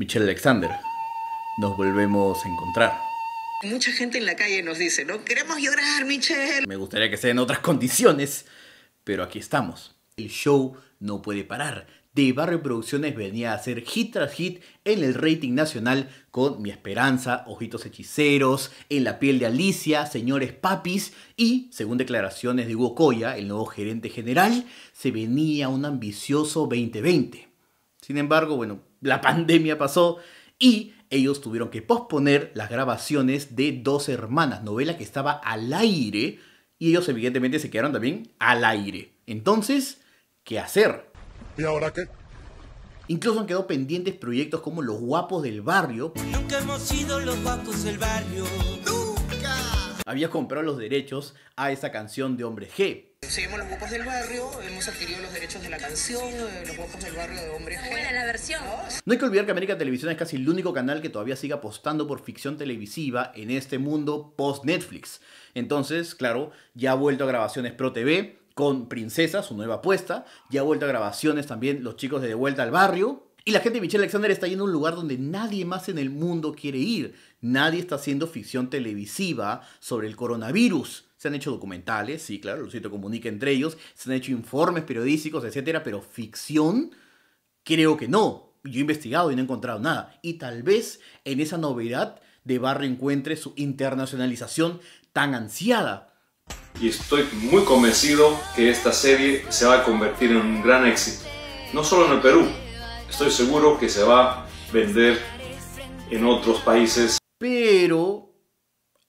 Michelle Alexander, nos volvemos a encontrar. Mucha gente en la calle nos dice, no queremos llorar, Michelle. Me gustaría que sea en otras condiciones, pero aquí estamos. El show no puede parar. De Barrio Producciones venía a hacer hit tras hit en el rating nacional con Mi Esperanza, Ojitos Hechiceros, En la piel de Alicia, Señores Papis y, según declaraciones de Hugo Coya, el nuevo gerente general, se venía un ambicioso 2020. Sin embargo, bueno, la pandemia pasó y ellos tuvieron que posponer las grabaciones de Dos Hermanas, novela que estaba al aire y ellos evidentemente se quedaron también al aire. Entonces, ¿qué hacer? ¿Y ahora qué? Incluso han quedado pendientes proyectos como Los Guapos del Barrio. Nunca hemos sido los guapos del barrio. ¡Nunca! Había comprado los derechos a esa canción de Hombre G. Seguimos los guapos del barrio, hemos adquirido los derechos de la canción, eh, los guapos del barrio de hombres. Buena la versión. No hay que olvidar que América Televisión es casi el único canal que todavía sigue apostando por ficción televisiva en este mundo post-Netflix. Entonces, claro, ya ha vuelto a grabaciones Pro TV con Princesa, su nueva apuesta, ya ha vuelto a grabaciones también Los chicos de De vuelta al barrio, y la gente de Michelle Alexander está yendo a un lugar donde nadie más en el mundo quiere ir. Nadie está haciendo ficción televisiva sobre el coronavirus. Se han hecho documentales, sí, claro, siento, comunica entre ellos, se han hecho informes periodísticos, etcétera, pero ficción, creo que no. Yo he investigado y no he encontrado nada. Y tal vez en esa novedad de Barra encuentre su internacionalización tan ansiada. Y estoy muy convencido que esta serie se va a convertir en un gran éxito. No solo en el Perú, estoy seguro que se va a vender en otros países. Pero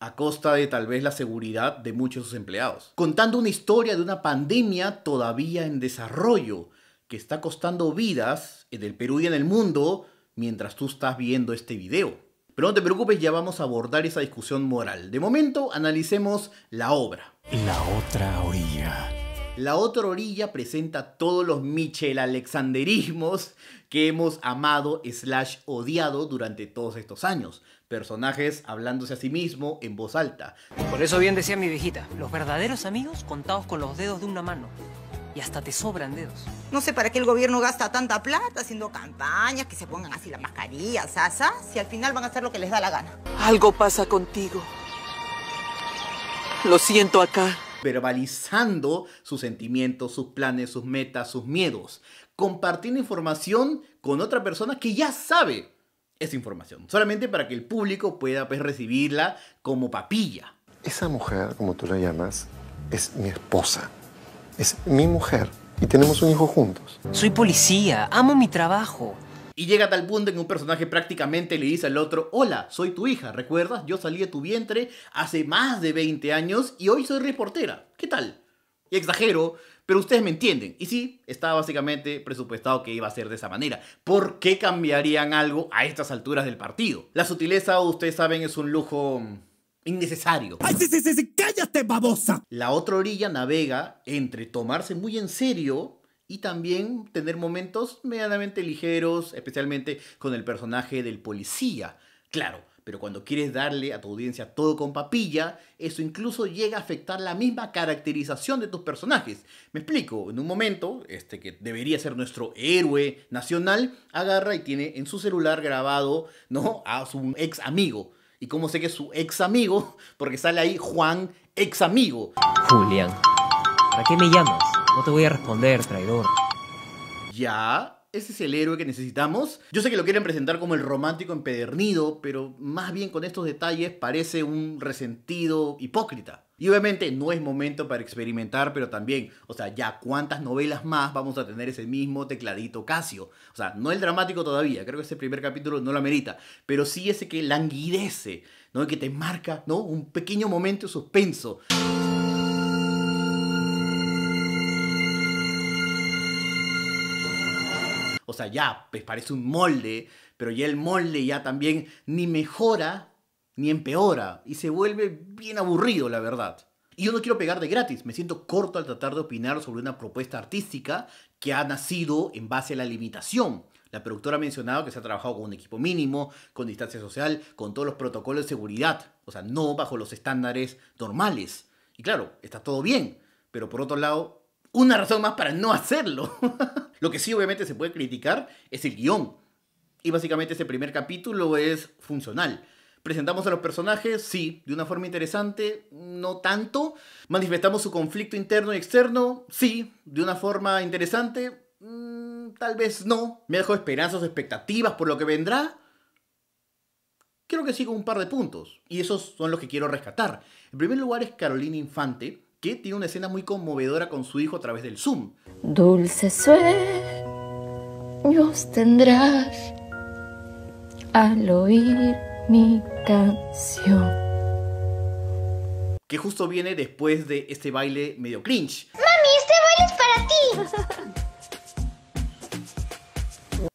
a costa de tal vez la seguridad de muchos de sus empleados. Contando una historia de una pandemia todavía en desarrollo, que está costando vidas en el Perú y en el mundo mientras tú estás viendo este video. Pero no te preocupes, ya vamos a abordar esa discusión moral. De momento, analicemos la obra. La otra orilla. La otra orilla presenta todos los Michel Alexanderismos que hemos amado slash odiado durante todos estos años personajes hablándose a sí mismo en voz alta. Por eso bien decía mi viejita, los verdaderos amigos contados con los dedos de una mano. Y hasta te sobran dedos. No sé para qué el gobierno gasta tanta plata haciendo campañas, que se pongan así las mascarillas, asas si al final van a hacer lo que les da la gana. Algo pasa contigo. Lo siento acá. Verbalizando sus sentimientos, sus planes, sus metas, sus miedos. Compartiendo información con otra persona que ya sabe esa información, solamente para que el público pueda pues, recibirla como papilla. Esa mujer, como tú la llamas, es mi esposa, es mi mujer y tenemos un hijo juntos. Soy policía, amo mi trabajo. Y llega a tal punto en que un personaje prácticamente le dice al otro, hola, soy tu hija, ¿recuerdas? Yo salí de tu vientre hace más de 20 años y hoy soy reportera, ¿qué tal? Y exagero, pero ustedes me entienden. Y sí, estaba básicamente presupuestado que iba a ser de esa manera. ¿Por qué cambiarían algo a estas alturas del partido? La sutileza, ustedes saben, es un lujo mm, innecesario. ¡Ay, sí, sí, sí! ¡Cállate, babosa! La otra orilla navega entre tomarse muy en serio y también tener momentos medianamente ligeros, especialmente con el personaje del policía. Claro, pero cuando quieres darle a tu audiencia todo con papilla, eso incluso llega a afectar la misma caracterización de tus personajes. Me explico, en un momento, este que debería ser nuestro héroe nacional, agarra y tiene en su celular grabado ¿no? a su ex amigo. ¿Y cómo sé que es su ex amigo? Porque sale ahí Juan, ex amigo. Julián, ¿para qué me llamas? No te voy a responder, traidor. Ya, ese es el héroe que necesitamos. Yo sé que lo quieren presentar como el romántico empedernido, pero más bien con estos detalles parece un resentido hipócrita. Y obviamente no es momento para experimentar, pero también, o sea, ya cuántas novelas más vamos a tener ese mismo tecladito Casio. O sea, no el dramático todavía, creo que ese primer capítulo no lo amerita, pero sí ese que languidece, ¿no? Que te marca, ¿no? Un pequeño momento de suspenso. O sea, ya, pues parece un molde, pero ya el molde ya también ni mejora ni empeora y se vuelve bien aburrido, la verdad. Y yo no quiero pegar de gratis, me siento corto al tratar de opinar sobre una propuesta artística que ha nacido en base a la limitación. La productora ha mencionado que se ha trabajado con un equipo mínimo, con distancia social, con todos los protocolos de seguridad, o sea, no bajo los estándares normales. Y claro, está todo bien, pero por otro lado, una razón más para no hacerlo. Lo que sí obviamente se puede criticar es el guión. Y básicamente ese primer capítulo es funcional. Presentamos a los personajes, sí, de una forma interesante, no tanto. Manifestamos su conflicto interno y externo, sí, de una forma interesante, mm, tal vez no. Me dejo esperanzas o expectativas por lo que vendrá. Creo que sigo un par de puntos, y esos son los que quiero rescatar. En primer lugar es Carolina Infante, que tiene una escena muy conmovedora con su hijo a través del Zoom. sueño sueños tendrás al oír mi canción. Que justo viene después de este baile medio cringe. ¡Mami, este baile es para ti!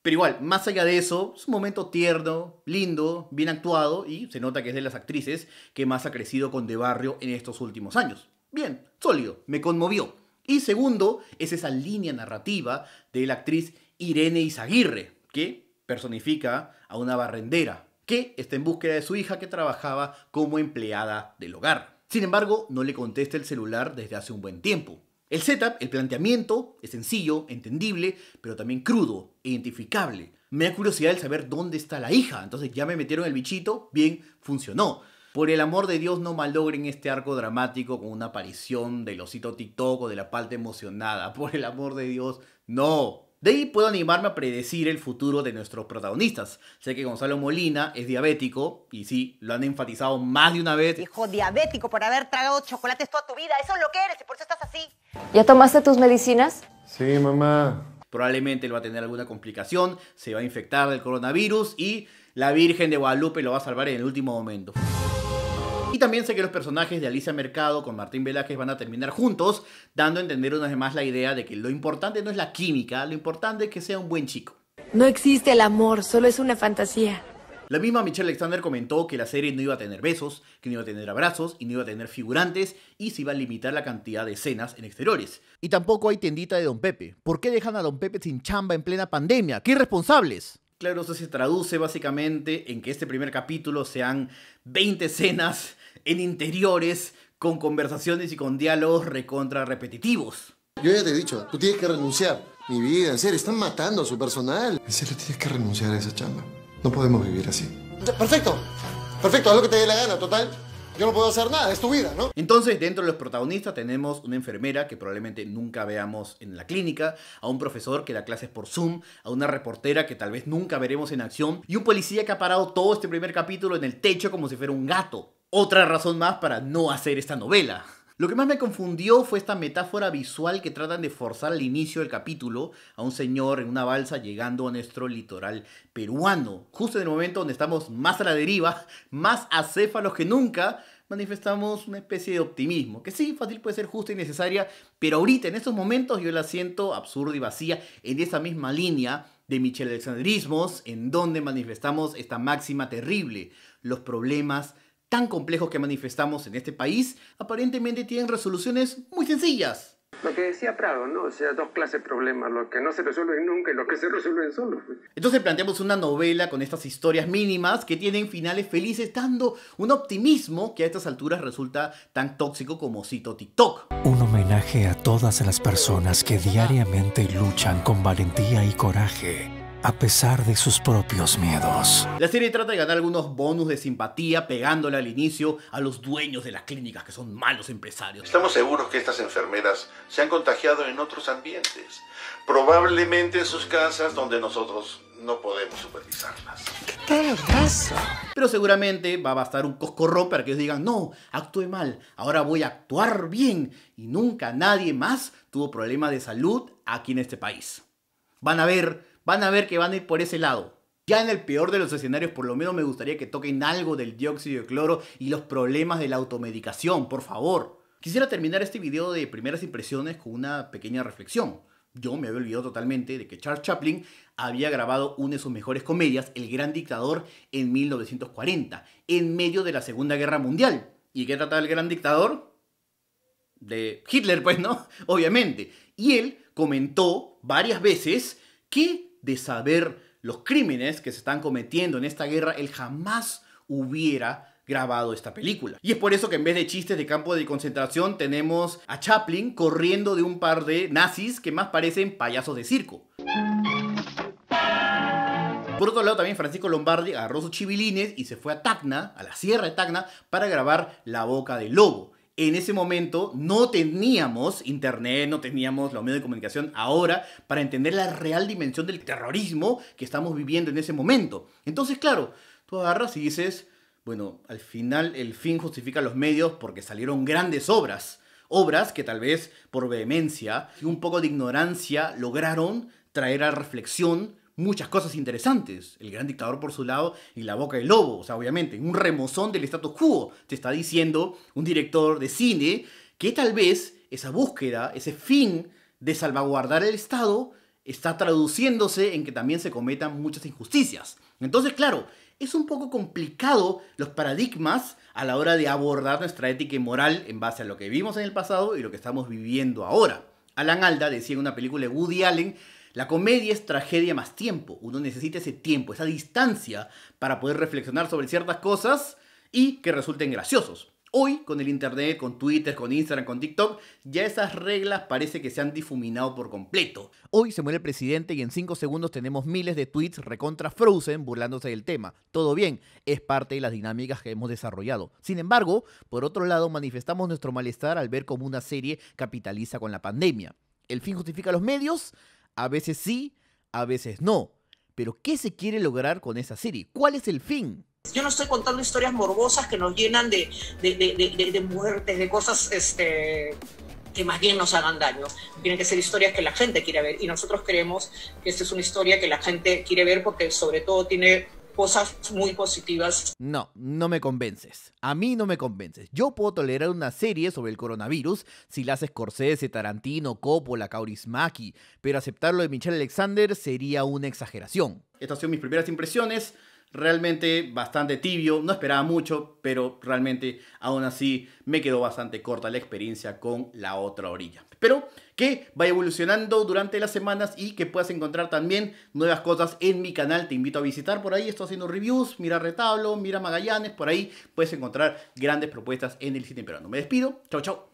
Pero igual, más allá de eso, es un momento tierno, lindo, bien actuado y se nota que es de las actrices que más ha crecido con De Barrio en estos últimos años bien, sólido, me conmovió. Y segundo, es esa línea narrativa de la actriz Irene Izaguirre, que personifica a una barrendera, que está en búsqueda de su hija que trabajaba como empleada del hogar. Sin embargo, no le contesta el celular desde hace un buen tiempo. El setup, el planteamiento, es sencillo, entendible, pero también crudo, e identificable. Me da curiosidad el saber dónde está la hija, entonces ya me metieron el bichito, bien, funcionó. Por el amor de Dios, no malogren este arco dramático con una aparición del osito TikTok o de la palta emocionada. Por el amor de Dios, no. De ahí puedo animarme a predecir el futuro de nuestros protagonistas. Sé que Gonzalo Molina es diabético, y sí, lo han enfatizado más de una vez. Hijo diabético por haber tragado chocolates toda tu vida, eso es lo que eres y por eso estás así. ¿Ya tomaste tus medicinas? Sí, mamá. Probablemente él va a tener alguna complicación, se va a infectar del coronavirus y la Virgen de Guadalupe lo va a salvar en el último momento. Y también sé que los personajes de Alicia Mercado con Martín Velázquez van a terminar juntos, dando a entender una vez más la idea de que lo importante no es la química, lo importante es que sea un buen chico. No existe el amor, solo es una fantasía. La misma Michelle Alexander comentó que la serie no iba a tener besos, que no iba a tener abrazos y no iba a tener figurantes y se iba a limitar la cantidad de escenas en exteriores. Y tampoco hay tiendita de Don Pepe. ¿Por qué dejan a Don Pepe sin chamba en plena pandemia? ¡Qué irresponsables! Claro, eso se traduce básicamente en que este primer capítulo sean 20 escenas en interiores con conversaciones y con diálogos recontra repetitivos. Yo ya te he dicho, tú tienes que renunciar. Mi vida, en serio, están matando a su personal. En serio, tienes que renunciar a esa chamba. No podemos vivir así. Perfecto, perfecto, haz lo que te dé la gana, total yo no puedo hacer nada, es tu vida, ¿no? Entonces, dentro de los protagonistas tenemos una enfermera que probablemente nunca veamos en la clínica, a un profesor que da clases por Zoom, a una reportera que tal vez nunca veremos en acción, y un policía que ha parado todo este primer capítulo en el techo como si fuera un gato. Otra razón más para no hacer esta novela. Lo que más me confundió fue esta metáfora visual que tratan de forzar al inicio del capítulo a un señor en una balsa llegando a nuestro litoral peruano, justo en el momento donde estamos más a la deriva, más acéfalos que nunca, manifestamos una especie de optimismo, que sí, fácil puede ser justa y necesaria, pero ahorita en estos momentos yo la siento absurda y vacía en esa misma línea de Michel Alexandrismos, en donde manifestamos esta máxima terrible, los problemas tan complejos que manifestamos en este país aparentemente tienen resoluciones muy sencillas. Lo que decía Prado, ¿no? O sea, dos clases de problemas, los que no se resuelven nunca y los que se resuelven solos. Pues. Entonces planteamos una novela con estas historias mínimas que tienen finales felices, dando un optimismo que a estas alturas resulta tan tóxico como cito TikTok. Un homenaje a todas las personas que diariamente luchan con valentía y coraje a pesar de sus propios miedos. La serie trata de ganar algunos bonus de simpatía pegándole al inicio a los dueños de las clínicas que son malos empresarios. Estamos seguros que estas enfermeras se han contagiado en otros ambientes, probablemente en sus casas donde nosotros no podemos supervisarlas. ¿Qué Pero seguramente va a bastar un coscorro para que ellos digan, no, actué mal, ahora voy a actuar bien. Y nunca nadie más tuvo problemas de salud aquí en este país. Van a ver Van a ver que van a ir por ese lado. Ya en el peor de los escenarios, por lo menos me gustaría que toquen algo del dióxido de cloro y los problemas de la automedicación, por favor. Quisiera terminar este video de primeras impresiones con una pequeña reflexión. Yo me había olvidado totalmente de que Charles Chaplin había grabado una de sus mejores comedias, El Gran Dictador, en 1940, en medio de la Segunda Guerra Mundial. ¿Y qué trataba el Gran Dictador? De Hitler, pues, ¿no? Obviamente. Y él comentó varias veces que de saber los crímenes que se están cometiendo en esta guerra, él jamás hubiera grabado esta película. Y es por eso que en vez de chistes de campo de concentración tenemos a Chaplin corriendo de un par de nazis que más parecen payasos de circo. Por otro lado, también Francisco Lombardi agarró sus chivilines y se fue a Tacna, a la sierra de Tacna, para grabar La Boca del Lobo en ese momento no teníamos internet, no teníamos los medios de comunicación ahora para entender la real dimensión del terrorismo que estamos viviendo en ese momento. Entonces, claro, tú agarras y dices, bueno, al final el fin justifica los medios porque salieron grandes obras. Obras que tal vez por vehemencia y un poco de ignorancia lograron traer a reflexión muchas cosas interesantes. El gran dictador por su lado y la boca del lobo, o sea, obviamente, un remozón del status quo, te está diciendo un director de cine que tal vez esa búsqueda, ese fin de salvaguardar el Estado, está traduciéndose en que también se cometan muchas injusticias. Entonces, claro, es un poco complicado los paradigmas a la hora de abordar nuestra ética y moral en base a lo que vimos en el pasado y lo que estamos viviendo ahora. Alan Alda decía en una película de Woody Allen la comedia es tragedia más tiempo. Uno necesita ese tiempo, esa distancia para poder reflexionar sobre ciertas cosas y que resulten graciosos. Hoy, con el Internet, con Twitter, con Instagram, con TikTok, ya esas reglas parece que se han difuminado por completo. Hoy se muere el presidente y en 5 segundos tenemos miles de tweets recontra Frozen burlándose del tema. Todo bien, es parte de las dinámicas que hemos desarrollado. Sin embargo, por otro lado, manifestamos nuestro malestar al ver cómo una serie capitaliza con la pandemia. El fin justifica los medios, a veces sí, a veces no. Pero ¿qué se quiere lograr con esa serie? ¿Cuál es el fin? Yo no estoy contando historias morbosas que nos llenan de, muertes, de cosas este, que más bien nos hagan daño. Tienen que ser historias que la gente quiere ver. Y nosotros creemos que esta es una historia que la gente quiere ver porque sobre todo tiene cosas muy positivas. No, no me convences. A mí no me convences. Yo puedo tolerar una serie sobre el coronavirus si la hace Scorsese, Tarantino, Coppola, Kaurismaki, pero aceptarlo de Michelle Alexander sería una exageración. Estas son mis primeras impresiones realmente bastante tibio, no esperaba mucho, pero realmente aún así me quedó bastante corta la experiencia con la otra orilla. pero que vaya evolucionando durante las semanas y que puedas encontrar también nuevas cosas en mi canal. Te invito a visitar por ahí, estoy haciendo reviews, mira Retablo, mira Magallanes, por ahí puedes encontrar grandes propuestas en el cine peruano. Me despido, chao chao.